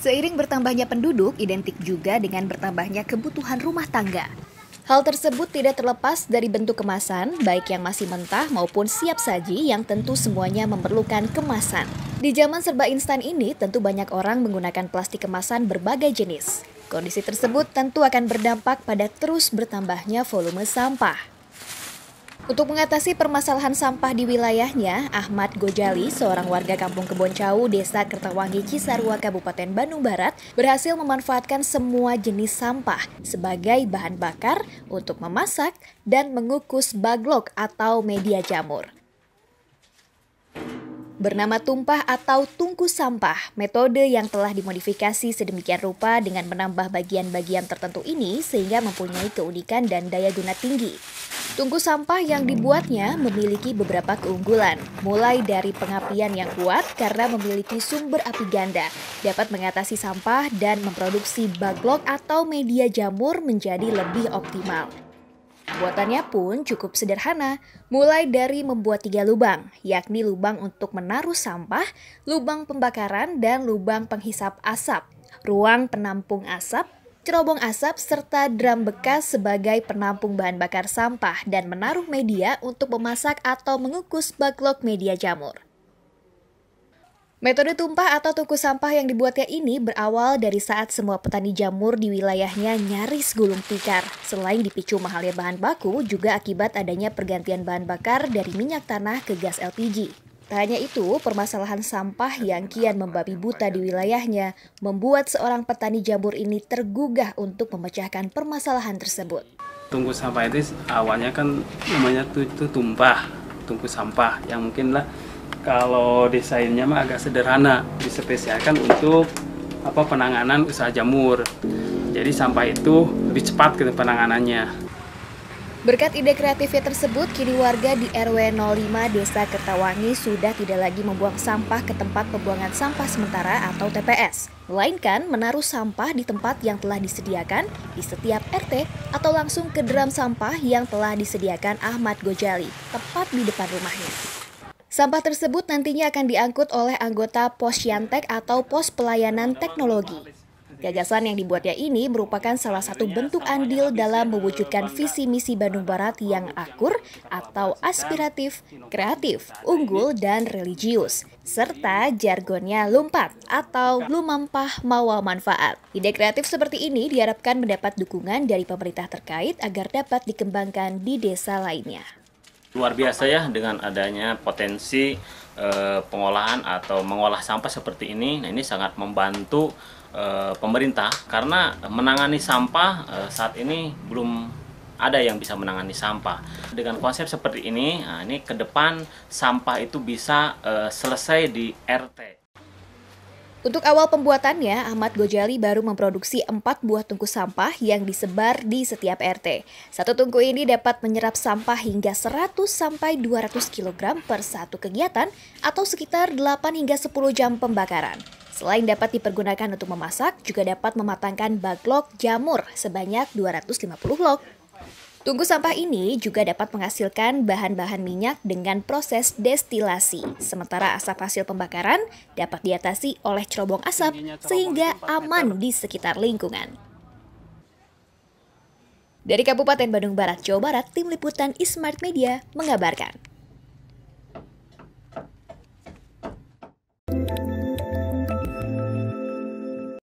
Seiring bertambahnya penduduk, identik juga dengan bertambahnya kebutuhan rumah tangga. Hal tersebut tidak terlepas dari bentuk kemasan, baik yang masih mentah maupun siap saji yang tentu semuanya memerlukan kemasan. Di zaman serba instan ini, tentu banyak orang menggunakan plastik kemasan berbagai jenis. Kondisi tersebut tentu akan berdampak pada terus bertambahnya volume sampah. Untuk mengatasi permasalahan sampah di wilayahnya, Ahmad Gojali, seorang warga kampung Keboncau, Desa Kertawangi, Cisarua, Kabupaten Bandung Barat, berhasil memanfaatkan semua jenis sampah sebagai bahan bakar untuk memasak dan mengukus baglok atau media jamur. Bernama tumpah atau tungku sampah, metode yang telah dimodifikasi sedemikian rupa dengan menambah bagian-bagian tertentu ini sehingga mempunyai keunikan dan daya guna tinggi. Tungku sampah yang dibuatnya memiliki beberapa keunggulan, mulai dari pengapian yang kuat karena memiliki sumber api ganda, dapat mengatasi sampah dan memproduksi baglok atau media jamur menjadi lebih optimal. Buatannya pun cukup sederhana, mulai dari membuat tiga lubang, yakni lubang untuk menaruh sampah, lubang pembakaran, dan lubang penghisap asap, ruang penampung asap, cerobong asap, serta drum bekas sebagai penampung bahan bakar sampah dan menaruh media untuk memasak atau mengukus baklok media jamur. Metode tumpah atau tuku sampah yang dibuatnya ini berawal dari saat semua petani jamur di wilayahnya nyaris gulung tikar. Selain dipicu mahalnya bahan baku, juga akibat adanya pergantian bahan bakar dari minyak tanah ke gas LPG. Tak hanya itu, permasalahan sampah yang kian membabi buta di wilayahnya membuat seorang petani jamur ini tergugah untuk memecahkan permasalahan tersebut. Tunggu sampah itu awalnya kan namanya itu, itu tumpah, tunggu sampah yang mungkinlah kalau desainnya mah agak sederhana, dispesialkan untuk apa penanganan usaha jamur. Jadi sampah itu lebih cepat ke penanganannya. Berkat ide kreatifnya tersebut, kini warga di RW 05 Desa Kertawangi sudah tidak lagi membuang sampah ke tempat pembuangan sampah sementara atau TPS, melainkan menaruh sampah di tempat yang telah disediakan di setiap RT atau langsung ke drum sampah yang telah disediakan Ahmad Gojali, tepat di depan rumahnya. Sampah tersebut nantinya akan diangkut oleh anggota Pos Yantek atau Pos Pelayanan Teknologi. Gagasan yang dibuatnya ini merupakan salah satu bentuk andil dalam mewujudkan visi misi Bandung Barat yang akur atau aspiratif, kreatif, unggul, dan religius, serta jargonnya lumpat atau lumampah mawa manfaat. Ide kreatif seperti ini diharapkan mendapat dukungan dari pemerintah terkait agar dapat dikembangkan di desa lainnya. Luar biasa ya dengan adanya potensi Eh, pengolahan atau mengolah sampah seperti ini nah ini sangat membantu e, pemerintah karena menangani sampah e, saat ini belum ada yang bisa menangani sampah dengan konsep seperti ini nah ini ke depan sampah itu bisa e, selesai di RT untuk awal pembuatannya, Ahmad Gojali baru memproduksi empat buah tungku sampah yang disebar di setiap RT. Satu tungku ini dapat menyerap sampah hingga 100 sampai 200 kg per satu kegiatan atau sekitar 8 hingga 10 jam pembakaran. Selain dapat dipergunakan untuk memasak, juga dapat mematangkan backlog jamur sebanyak 250 log. Tunggu sampah ini juga dapat menghasilkan bahan-bahan minyak dengan proses destilasi, sementara asap hasil pembakaran dapat diatasi oleh cerobong asap sehingga aman di sekitar lingkungan. Dari Kabupaten Bandung Barat, Jawa Barat, Tim Liputan Ismart Media mengabarkan.